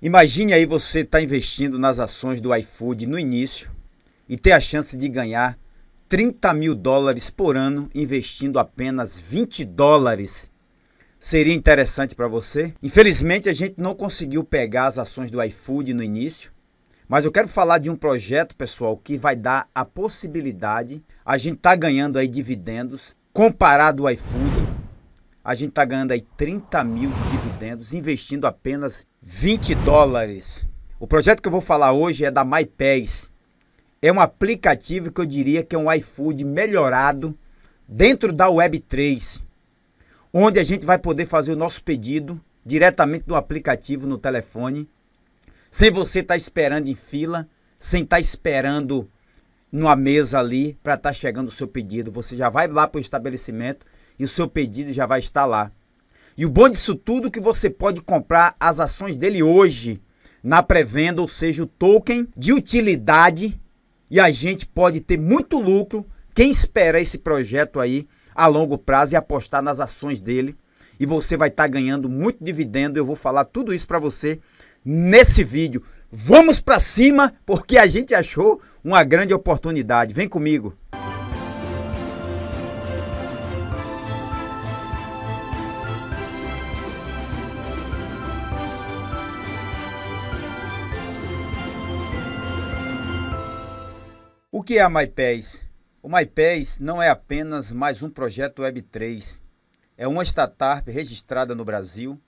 Imagine aí você estar tá investindo nas ações do iFood no início e ter a chance de ganhar 30 mil dólares por ano investindo apenas 20 dólares. Seria interessante para você? Infelizmente, a gente não conseguiu pegar as ações do iFood no início, mas eu quero falar de um projeto, pessoal, que vai dar a possibilidade a gente estar tá ganhando aí dividendos comparado ao iFood a gente está ganhando aí 30 mil de dividendos, investindo apenas 20 dólares. O projeto que eu vou falar hoje é da MyPays. É um aplicativo que eu diria que é um iFood melhorado dentro da Web3, onde a gente vai poder fazer o nosso pedido diretamente no aplicativo no telefone, sem você estar tá esperando em fila, sem estar tá esperando numa mesa ali para estar tá chegando o seu pedido. Você já vai lá para o estabelecimento e o seu pedido já vai estar lá. E o bom disso tudo é que você pode comprar as ações dele hoje na pré-venda, ou seja, o token de utilidade e a gente pode ter muito lucro quem espera esse projeto aí a longo prazo e apostar nas ações dele e você vai estar tá ganhando muito dividendo. Eu vou falar tudo isso para você nesse vídeo. Vamos para cima porque a gente achou uma grande oportunidade. Vem comigo. que é a MyPays? O MyPays não é apenas mais um projeto Web3. É uma startup registrada no Brasil,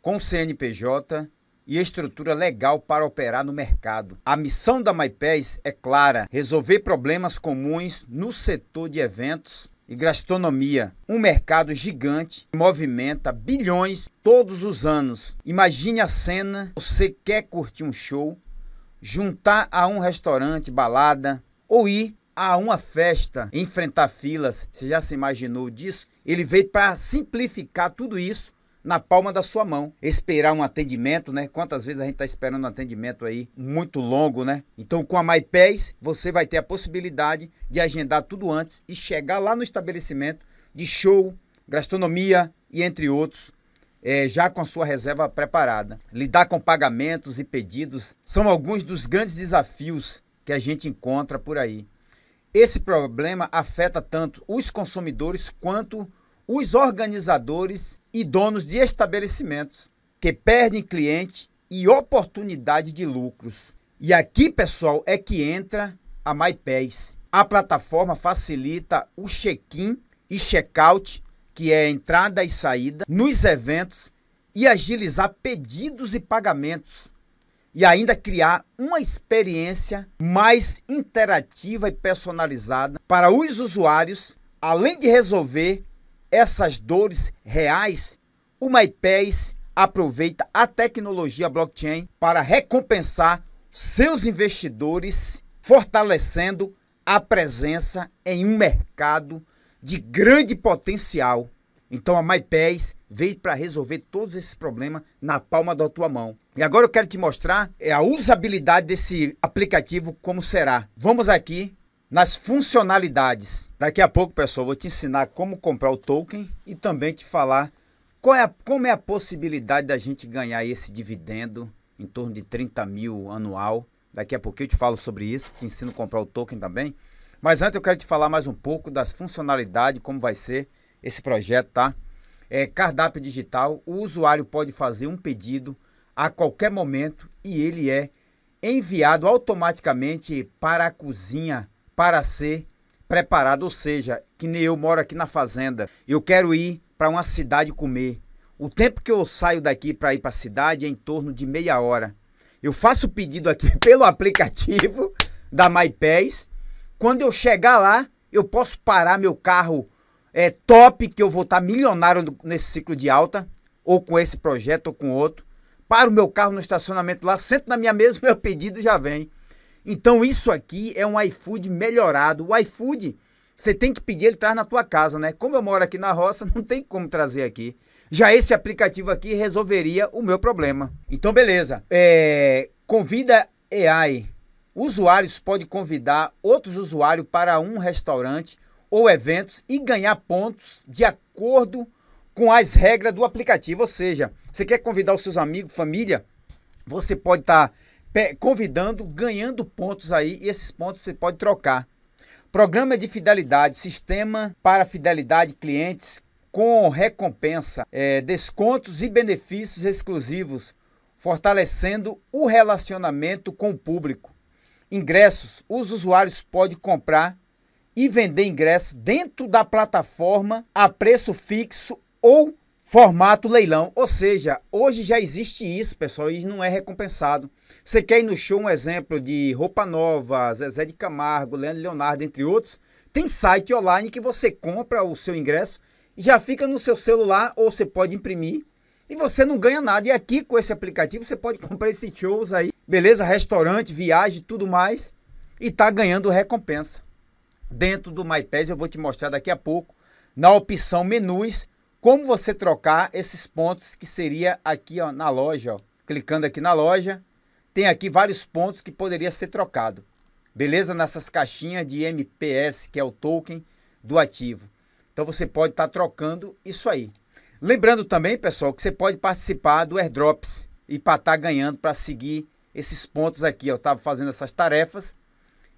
com CNPJ e estrutura legal para operar no mercado. A missão da MyPays é clara: resolver problemas comuns no setor de eventos e gastronomia, um mercado gigante que movimenta bilhões todos os anos. Imagine a cena: você quer curtir um show, juntar a um restaurante, balada, ou ir a uma festa, enfrentar filas, você já se imaginou disso? Ele veio para simplificar tudo isso na palma da sua mão. Esperar um atendimento, né? Quantas vezes a gente está esperando um atendimento aí muito longo, né? Então, com a MyPays, você vai ter a possibilidade de agendar tudo antes e chegar lá no estabelecimento de show, gastronomia e entre outros, é, já com a sua reserva preparada. Lidar com pagamentos e pedidos são alguns dos grandes desafios que a gente encontra por aí. Esse problema afeta tanto os consumidores quanto os organizadores e donos de estabelecimentos, que perdem cliente e oportunidade de lucros. E aqui, pessoal, é que entra a MyPays. A plataforma facilita o check-in e check-out, que é entrada e saída, nos eventos e agilizar pedidos e pagamentos e ainda criar uma experiência mais interativa e personalizada para os usuários, além de resolver essas dores reais, o MyPays aproveita a tecnologia blockchain para recompensar seus investidores, fortalecendo a presença em um mercado de grande potencial então a MyPass veio para resolver todos esses problemas na palma da tua mão. E agora eu quero te mostrar é, a usabilidade desse aplicativo como será. Vamos aqui nas funcionalidades. Daqui a pouco, pessoal, vou te ensinar como comprar o token e também te falar qual é a, como é a possibilidade da gente ganhar esse dividendo em torno de 30 mil anual. Daqui a pouco eu te falo sobre isso, te ensino a comprar o token também. Mas antes eu quero te falar mais um pouco das funcionalidades, como vai ser esse projeto, tá? É cardápio digital, o usuário pode fazer um pedido a qualquer momento e ele é enviado automaticamente para a cozinha para ser preparado, ou seja, que nem eu moro aqui na fazenda, eu quero ir para uma cidade comer. O tempo que eu saio daqui para ir para a cidade é em torno de meia hora. Eu faço o pedido aqui pelo aplicativo da MyPass. Quando eu chegar lá, eu posso parar meu carro é, top que eu vou estar tá milionário nesse ciclo de alta, ou com esse projeto ou com outro. Paro o meu carro no estacionamento lá, sento na minha mesa, meu pedido já vem. Então isso aqui é um iFood melhorado. O iFood, você tem que pedir, ele traz na tua casa, né? Como eu moro aqui na roça, não tem como trazer aqui. Já esse aplicativo aqui resolveria o meu problema. Então beleza, é, convida AI. Usuários pode convidar outros usuários para um restaurante ou eventos e ganhar pontos de acordo com as regras do aplicativo. Ou seja, você quer convidar os seus amigos, família, você pode estar tá convidando, ganhando pontos aí e esses pontos você pode trocar. Programa de fidelidade, sistema para fidelidade clientes com recompensa, é, descontos e benefícios exclusivos, fortalecendo o relacionamento com o público. Ingressos, os usuários podem comprar e vender ingressos dentro da plataforma a preço fixo ou formato leilão. Ou seja, hoje já existe isso, pessoal, e não é recompensado. Você quer ir no show, um exemplo de Roupa Nova, Zezé de Camargo, Leandro Leonardo, entre outros. Tem site online que você compra o seu ingresso e já fica no seu celular ou você pode imprimir e você não ganha nada. E aqui com esse aplicativo você pode comprar esses shows aí, beleza? Restaurante, viagem, tudo mais e tá ganhando recompensa dentro do MyPES, eu vou te mostrar daqui a pouco, na opção menus, como você trocar esses pontos que seria aqui ó, na loja. Ó. Clicando aqui na loja, tem aqui vários pontos que poderia ser trocado. Beleza? Nessas caixinhas de MPS, que é o token do ativo. Então você pode estar tá trocando isso aí. Lembrando também, pessoal, que você pode participar do airdrops e para estar tá ganhando, para seguir esses pontos aqui. Eu estava fazendo essas tarefas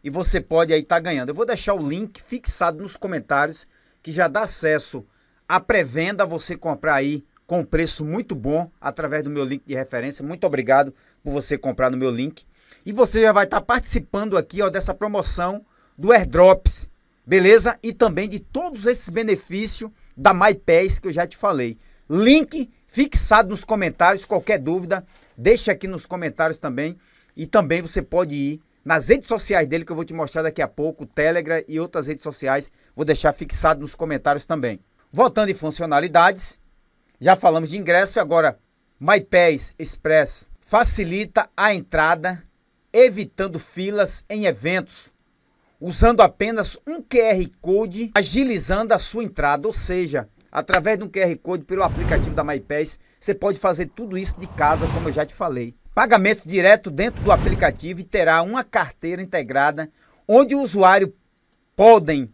e você pode aí estar tá ganhando. Eu vou deixar o link fixado nos comentários que já dá acesso à pré-venda, você comprar aí com um preço muito bom através do meu link de referência. Muito obrigado por você comprar no meu link. E você já vai estar tá participando aqui ó, dessa promoção do Airdrops, beleza? E também de todos esses benefícios da MyPass que eu já te falei. Link fixado nos comentários, qualquer dúvida, deixa aqui nos comentários também. E também você pode ir nas redes sociais dele, que eu vou te mostrar daqui a pouco, Telegram e outras redes sociais. Vou deixar fixado nos comentários também. Voltando em funcionalidades, já falamos de ingresso e agora MyPass Express facilita a entrada, evitando filas em eventos, usando apenas um QR Code, agilizando a sua entrada, ou seja, através de um QR Code pelo aplicativo da MyPass, você pode fazer tudo isso de casa, como eu já te falei pagamentos direto dentro do aplicativo e terá uma carteira integrada onde o usuário podem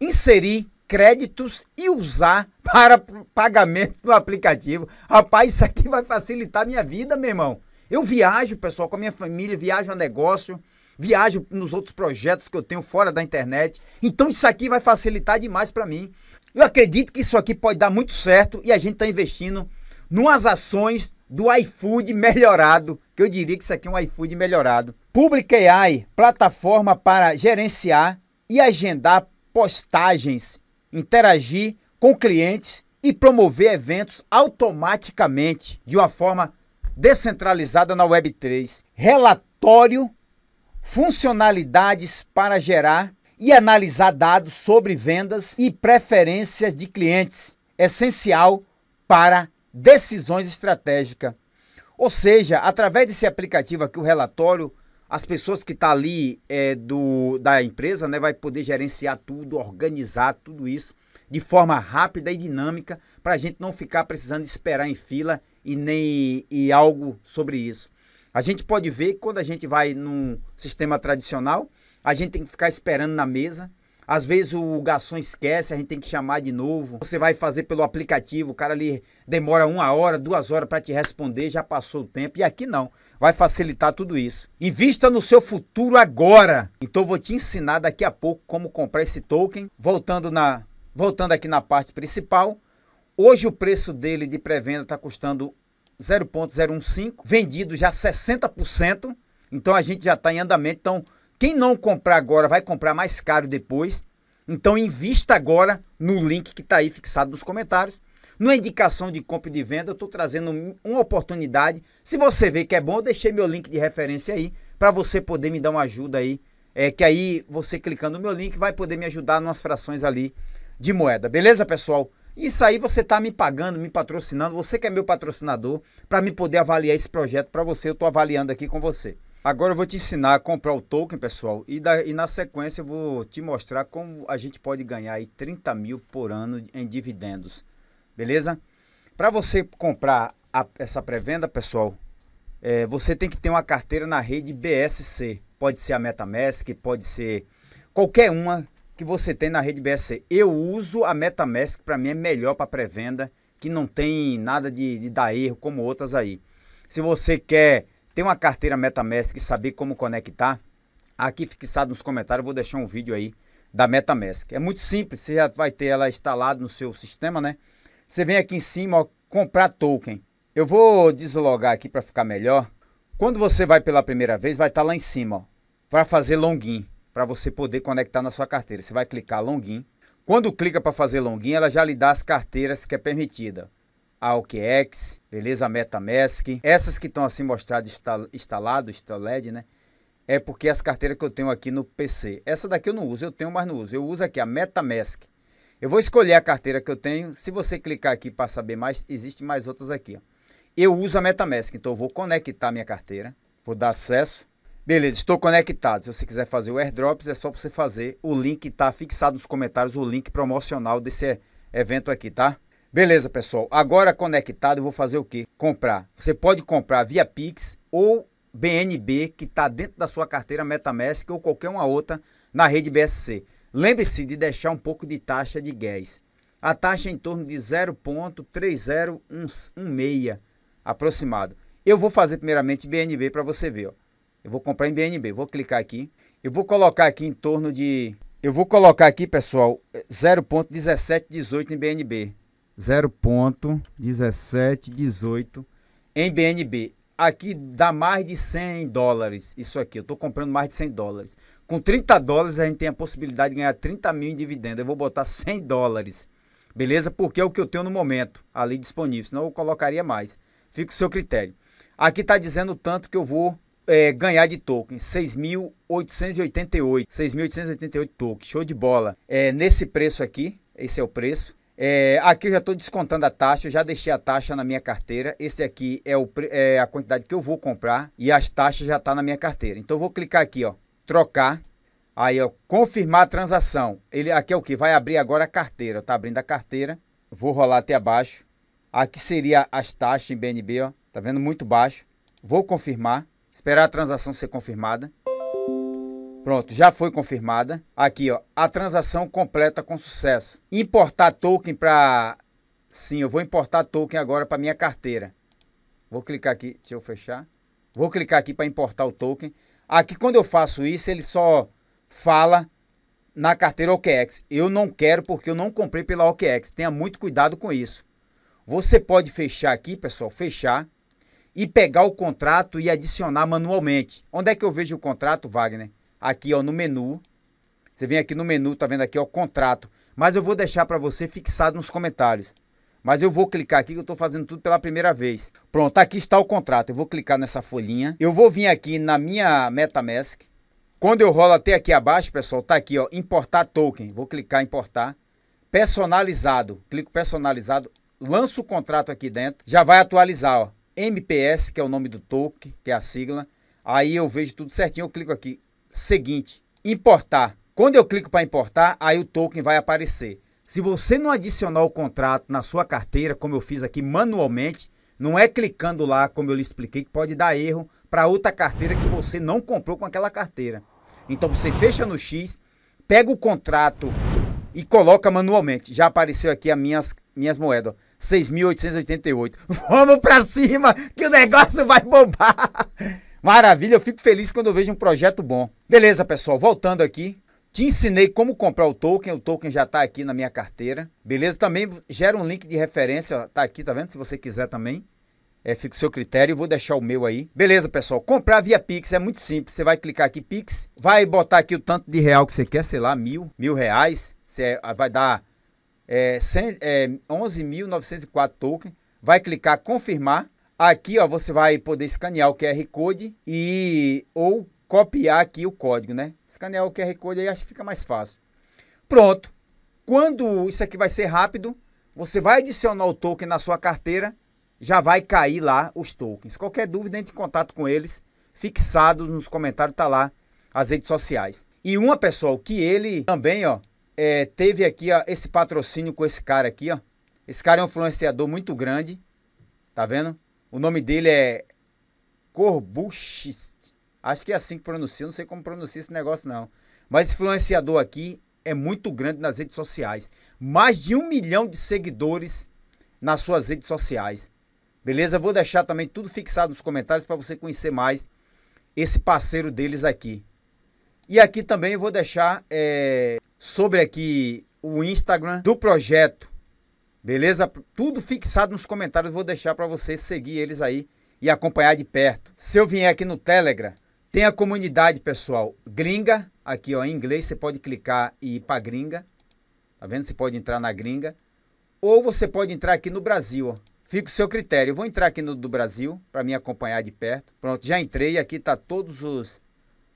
inserir créditos e usar para pagamento no aplicativo. Rapaz, isso aqui vai facilitar minha vida, meu irmão. Eu viajo, pessoal, com a minha família, viajo a negócio, viajo nos outros projetos que eu tenho fora da internet. Então isso aqui vai facilitar demais para mim. Eu acredito que isso aqui pode dar muito certo e a gente está investindo em ações do iFood melhorado, que eu diria que isso aqui é um iFood melhorado. Public AI, plataforma para gerenciar e agendar postagens, interagir com clientes e promover eventos automaticamente de uma forma descentralizada na Web3. Relatório, funcionalidades para gerar e analisar dados sobre vendas e preferências de clientes, essencial para decisões estratégicas. Ou seja, através desse aplicativo aqui, o relatório, as pessoas que estão tá ali é, do, da empresa né, vai poder gerenciar tudo, organizar tudo isso de forma rápida e dinâmica para a gente não ficar precisando esperar em fila e nem e algo sobre isso. A gente pode ver que quando a gente vai num sistema tradicional, a gente tem que ficar esperando na mesa, às vezes o garçom esquece, a gente tem que chamar de novo. Você vai fazer pelo aplicativo, o cara ali demora uma hora, duas horas para te responder, já passou o tempo. E aqui não, vai facilitar tudo isso. Invista no seu futuro agora. Então vou te ensinar daqui a pouco como comprar esse token. Voltando na, voltando aqui na parte principal, hoje o preço dele de pré-venda está custando 0.015, vendido já 60%. Então a gente já está em andamento. Então quem não comprar agora vai comprar mais caro depois. Então invista agora no link que está aí fixado nos comentários. Numa indicação de compra e de venda, eu estou trazendo uma oportunidade. Se você vê que é bom, eu deixei meu link de referência aí para você poder me dar uma ajuda aí. É que aí você clicando no meu link vai poder me ajudar nas frações ali de moeda. Beleza, pessoal? Isso aí você está me pagando, me patrocinando, você que é meu patrocinador, para me poder avaliar esse projeto para você. Eu estou avaliando aqui com você. Agora eu vou te ensinar a comprar o token, pessoal, e, da, e na sequência eu vou te mostrar como a gente pode ganhar aí 30 mil por ano em dividendos, beleza? Para você comprar a, essa pré-venda, pessoal, é, você tem que ter uma carteira na rede BSC. Pode ser a Metamask, pode ser qualquer uma que você tem na rede BSC. Eu uso a Metamask, para mim é melhor para pré-venda, que não tem nada de, de dar erro como outras aí. Se você quer tem uma carteira MetaMask e saber como conectar? Aqui fixado nos comentários, eu vou deixar um vídeo aí da MetaMask. É muito simples, você já vai ter ela instalada no seu sistema, né? Você vem aqui em cima, ó, comprar token. Eu vou deslogar aqui para ficar melhor. Quando você vai pela primeira vez, vai estar tá lá em cima, para fazer login, para você poder conectar na sua carteira. Você vai clicar login. Quando clica para fazer login, ela já lhe dá as carteiras que é permitida a OKEx, beleza? A Metamask. Essas que estão assim mostradas instalado, LED, né? É porque as carteiras que eu tenho aqui no PC. Essa daqui eu não uso, eu tenho, mas não uso. Eu uso aqui a Metamask. Eu vou escolher a carteira que eu tenho. Se você clicar aqui para saber mais, existem mais outras aqui. Ó. Eu uso a Metamask, então eu vou conectar minha carteira. Vou dar acesso. Beleza, estou conectado. Se você quiser fazer o airdrops, é só você fazer. O link está fixado nos comentários, o link promocional desse evento aqui, tá? Beleza, pessoal. Agora conectado, eu vou fazer o quê? Comprar. Você pode comprar via Pix ou BNB, que está dentro da sua carteira Metamask ou qualquer uma outra na rede BSC. Lembre-se de deixar um pouco de taxa de gás. A taxa é em torno de 0.3016 aproximado. Eu vou fazer primeiramente BNB para você ver. Ó. Eu vou comprar em BNB. Vou clicar aqui. Eu vou colocar aqui em torno de... Eu vou colocar aqui, pessoal, 0.1718 em BNB. 0.1718 em BNB. Aqui dá mais de 100 dólares. Isso aqui, eu estou comprando mais de 100 dólares. Com 30 dólares, a gente tem a possibilidade de ganhar 30 mil em dividendo. Eu vou botar 100 dólares, beleza? Porque é o que eu tenho no momento ali disponível, senão eu colocaria mais. Fica o seu critério. Aqui está dizendo o tanto que eu vou é, ganhar de token, 6.888, 6.888 token, show de bola. É, nesse preço aqui, esse é o preço, é, aqui eu já estou descontando a taxa, eu já deixei a taxa na minha carteira. Esse aqui é, o, é a quantidade que eu vou comprar e as taxas já estão tá na minha carteira. Então eu vou clicar aqui, ó, trocar. Aí, ó, confirmar a transação. Ele aqui é o que? Vai abrir agora a carteira. Está abrindo a carteira. Vou rolar até abaixo. Aqui seria as taxas em BNB, ó. Tá vendo? Muito baixo. Vou confirmar. Esperar a transação ser confirmada. Pronto, já foi confirmada. Aqui, ó, a transação completa com sucesso. Importar token para Sim, eu vou importar token agora para minha carteira. Vou clicar aqui, se eu fechar. Vou clicar aqui para importar o token. Aqui quando eu faço isso, ele só fala na carteira OKEx. Eu não quero porque eu não comprei pela OKEx. Tenha muito cuidado com isso. Você pode fechar aqui, pessoal, fechar e pegar o contrato e adicionar manualmente. Onde é que eu vejo o contrato, Wagner? aqui ó, no menu. Você vem aqui no menu, tá vendo aqui ó, contrato. Mas eu vou deixar para você fixado nos comentários. Mas eu vou clicar aqui que eu estou fazendo tudo pela primeira vez. Pronto, aqui está o contrato. Eu vou clicar nessa folhinha. Eu vou vir aqui na minha MetaMask. Quando eu rolo até aqui abaixo, pessoal, tá aqui ó, importar token. Vou clicar importar. Personalizado. Clico personalizado. Lanço o contrato aqui dentro. Já vai atualizar ó. MPS, que é o nome do token, que é a sigla. Aí eu vejo tudo certinho, eu clico aqui seguinte, importar. Quando eu clico para importar, aí o token vai aparecer. Se você não adicionar o contrato na sua carteira, como eu fiz aqui manualmente, não é clicando lá, como eu lhe expliquei, que pode dar erro para outra carteira que você não comprou com aquela carteira. Então você fecha no X, pega o contrato e coloca manualmente. Já apareceu aqui as minhas, minhas moedas. 6.888. Vamos para cima que o negócio vai bombar. Maravilha, eu fico feliz quando eu vejo um projeto bom. Beleza, pessoal, voltando aqui. Te ensinei como comprar o token, o token já está aqui na minha carteira. Beleza? Também gera um link de referência, está aqui, tá vendo? Se você quiser também. É, fica o seu critério, vou deixar o meu aí. Beleza, pessoal? Comprar via Pix é muito simples. Você vai clicar aqui Pix, vai botar aqui o tanto de real que você quer, sei lá, mil, mil reais. Você ah, vai dar é, é, 11.904 token. Vai clicar confirmar. Aqui, ó, você vai poder escanear o QR Code e ou copiar aqui o código, né? Escanear o QR Code aí acho que fica mais fácil. Pronto. Quando isso aqui vai ser rápido, você vai adicionar o token na sua carteira, já vai cair lá os tokens. Qualquer dúvida, entre em contato com eles, fixados nos comentários, tá lá as redes sociais. E uma, pessoal, que ele também, ó, é, teve aqui ó, esse patrocínio com esse cara aqui, ó. Esse cara é um influenciador muito grande, tá vendo? O nome dele é Corbuchist. Acho que é assim que pronuncia, não sei como pronuncia esse negócio não. Mas esse influenciador aqui é muito grande nas redes sociais. Mais de um milhão de seguidores nas suas redes sociais. Beleza? Vou deixar também tudo fixado nos comentários para você conhecer mais esse parceiro deles aqui. E aqui também vou deixar é, sobre aqui o Instagram do projeto Beleza? Tudo fixado nos comentários, vou deixar para você seguir eles aí e acompanhar de perto. Se eu vier aqui no Telegram, tem a comunidade, pessoal, gringa, aqui ó, em inglês, você pode clicar e ir para gringa. Tá vendo? Você pode entrar na gringa. Ou você pode entrar aqui no Brasil, ó. Fica o seu critério. Eu vou entrar aqui no do Brasil para me acompanhar de perto. Pronto, já entrei. Aqui tá todos os.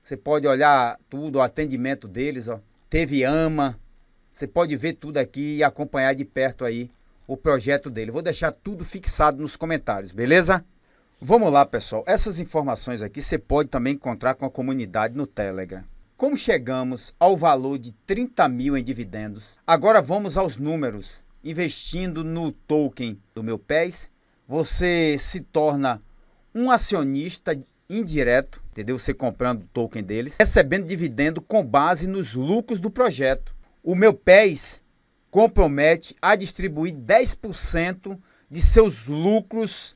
Você pode olhar tudo, o atendimento deles, ó. Teve AMA, você pode ver tudo aqui e acompanhar de perto aí o projeto dele. Vou deixar tudo fixado nos comentários, beleza? Vamos lá, pessoal. Essas informações aqui você pode também encontrar com a comunidade no Telegram. Como chegamos ao valor de 30 mil em dividendos, agora vamos aos números. Investindo no token do meu PES, você se torna um acionista indireto, entendeu? Você comprando o token deles, recebendo dividendo com base nos lucros do projeto o meu PES compromete a distribuir 10% de seus lucros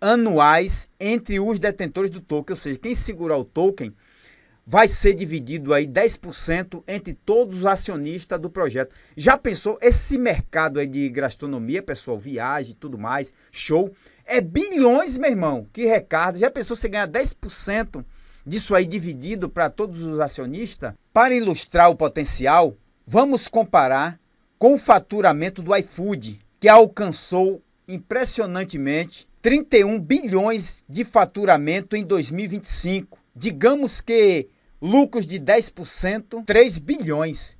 anuais entre os detentores do token, ou seja, quem segurar o token vai ser dividido aí 10% entre todos os acionistas do projeto. Já pensou esse mercado aí de gastronomia, pessoal, viagem, tudo mais, show, é bilhões, meu irmão, que recado. Já pensou você ganhar 10% disso aí dividido para todos os acionistas? Para ilustrar o potencial, Vamos comparar com o faturamento do iFood, que alcançou impressionantemente 31 bilhões de faturamento em 2025. Digamos que lucros de 10%, 3 bilhões.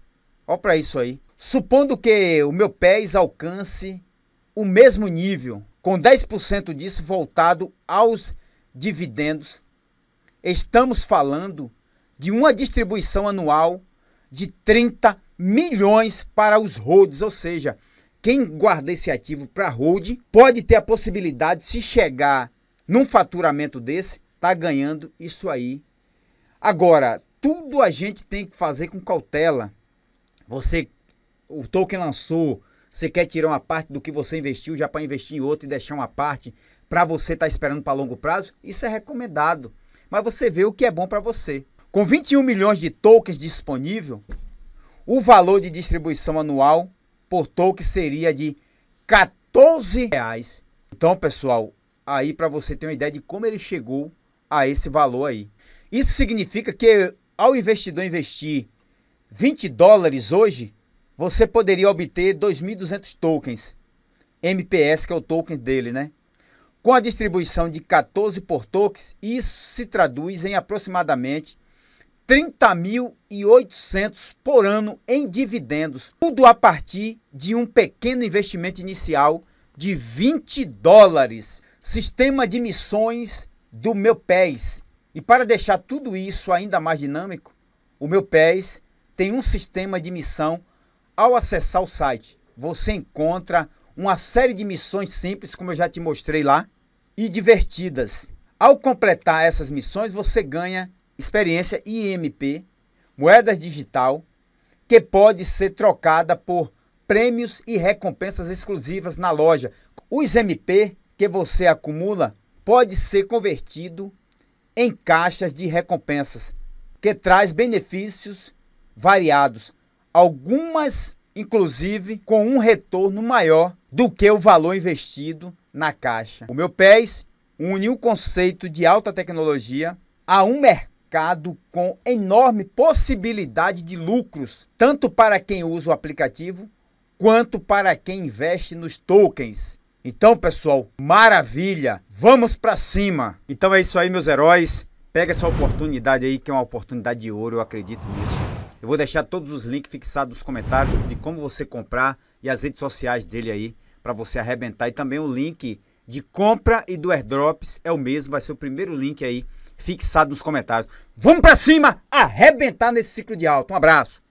Olha para isso aí. Supondo que o meu PES alcance o mesmo nível, com 10% disso voltado aos dividendos, estamos falando de uma distribuição anual de 30 milhões para os holds, ou seja, quem guarda esse ativo para hold pode ter a possibilidade, se chegar num faturamento desse, tá ganhando isso aí. Agora, tudo a gente tem que fazer com cautela. Você, o token lançou, você quer tirar uma parte do que você investiu já para investir em outro e deixar uma parte para você estar tá esperando para longo prazo? Isso é recomendado. Mas você vê o que é bom para você. Com 21 milhões de tokens disponível, o valor de distribuição anual por token seria de R$ 14,00. Então, pessoal, aí para você ter uma ideia de como ele chegou a esse valor aí. Isso significa que ao investidor investir 20 dólares hoje, você poderia obter 2.200 tokens. MPS, que é o token dele, né? Com a distribuição de 14 por tokens, isso se traduz em aproximadamente 30.800 por ano em dividendos, tudo a partir de um pequeno investimento inicial de 20 dólares. Sistema de missões do meu PES. E para deixar tudo isso ainda mais dinâmico, o meu PES tem um sistema de missão. Ao acessar o site, você encontra uma série de missões simples, como eu já te mostrei lá, e divertidas. Ao completar essas missões, você ganha experiência IMP, moedas digital, que pode ser trocada por prêmios e recompensas exclusivas na loja. Os MP que você acumula pode ser convertido em caixas de recompensas, que traz benefícios variados, algumas inclusive com um retorno maior do que o valor investido na caixa. O meu PES une o conceito de alta tecnologia a um mercado mercado com enorme possibilidade de lucros, tanto para quem usa o aplicativo quanto para quem investe nos tokens. Então, pessoal, maravilha! Vamos para cima! Então é isso aí, meus heróis. Pega essa oportunidade aí, que é uma oportunidade de ouro, eu acredito nisso. Eu vou deixar todos os links fixados nos comentários de como você comprar e as redes sociais dele aí para você arrebentar. E também o link de compra e do airdrops é o mesmo, vai ser o primeiro link aí fixado nos comentários. Vamos para cima, arrebentar nesse ciclo de alto. Um abraço.